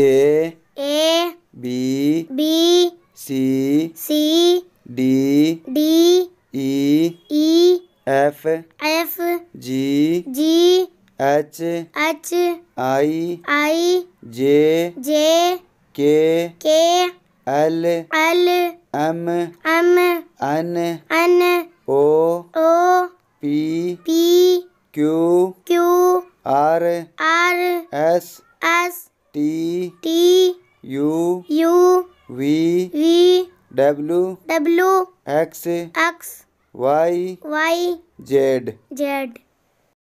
A A B B C C D D E E F F G G H H I I J J K K L L M M N N O O P P Q Q R R S S T T U U V V W W X X Y Y Z Z